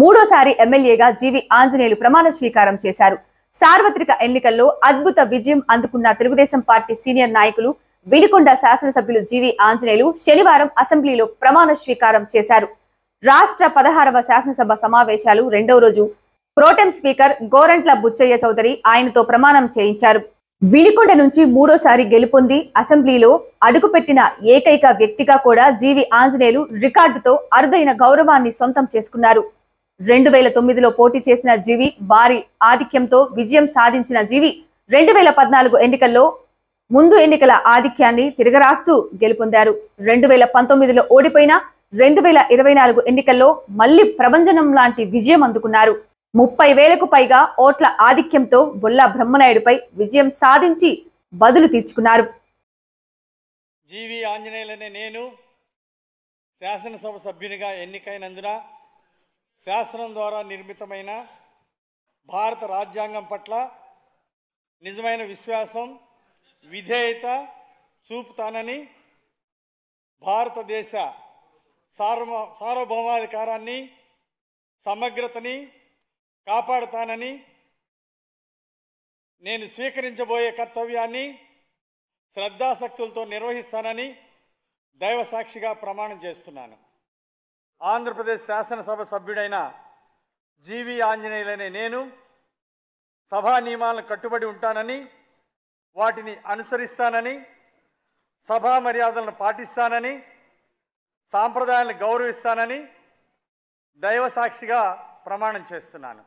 మూడోసారి ఎమ్మెల్యేగా జీవి ఆంజనేయులు ప్రమాణ స్వీకారం చేశారు సార్వత్రిక ఎన్నికల్లో అద్భుత విజయం అందుకున్న తెలుగుదేశం పార్టీ సీనియర్ నాయకులు వినికొండ శాసనసభ్యులు జీవి ఆంజనేయులు శనివారం అసెంబ్లీలో ప్రమాణ స్వీకారం చేశారు రాష్ట్ర పదహారవ శాసనసభ సమావేశాలు రెండో రోజు ప్రోటెం స్పీకర్ గోరంట్ల బుచ్చయ్య చౌదరి ఆయనతో ప్రమాణం చేయించారు వినికొండ నుంచి మూడోసారి గెలుపొంది అసెంబ్లీలో అడుగుపెట్టిన ఏకైక వ్యక్తిగా కూడా జీవి ఆంజనేయులు రికార్డుతో అరుదైన గౌరవాన్ని సొంతం చేసుకున్నారు రెండు వేల తొమ్మిదిలో పోటీ చేసిన జీవి భారీ ఆధిక్యంతో విజయం సాధించిన జీవి రెండు వేల పద్నాలుగు ఎన్నికల్లో ముందు ఎన్నికల ఆధిక్యాన్ని తిరగరాస్తూ గెలుపొందారు రెండు వేల పంతొమ్మిదిలో ఓడిపోయిన రెండు వేల ఇరవై నాలుగు ఎన్నికల్లో మళ్లీ ప్రభంజనం లాంటి విజయం అందుకున్నారు ముప్పై వేలకు పైగా ఓట్ల ఆధిక్యంతో బొల్ల బ్రహ్మనాయుడుపై విజయం సాధించి బదులు తీర్చుకున్నారు నేను శాసనసభ సభ్యునిగా ఎన్నికైనందున శాసనం ద్వారా నిర్మితమైన భారత రాజ్యాంగం పట్ల నిజమైన విశ్వాసం విధేయత చూపుతానని భారతదేశ సార్వ సార్వభౌమాధికారాన్ని సమగ్రతని కాపాడుతానని నేను స్వీకరించబోయే కర్తవ్యాన్ని శ్రద్ధాశక్తులతో నిర్వహిస్తానని దైవసాక్షిగా ప్రమాణం చేస్తున్నాను ఆంధ్రప్రదేశ్ శాసనసభ సభ్యుడైన జీవి ఆంజనేయులనే నేను సభా నియమాలను కట్టుబడి ఉంటానని వాటిని అనుసరిస్తానని సభా మర్యాదలను పాటిస్తానని సాంప్రదాయాలను గౌరవిస్తానని దైవసాక్షిగా ప్రమాణం చేస్తున్నాను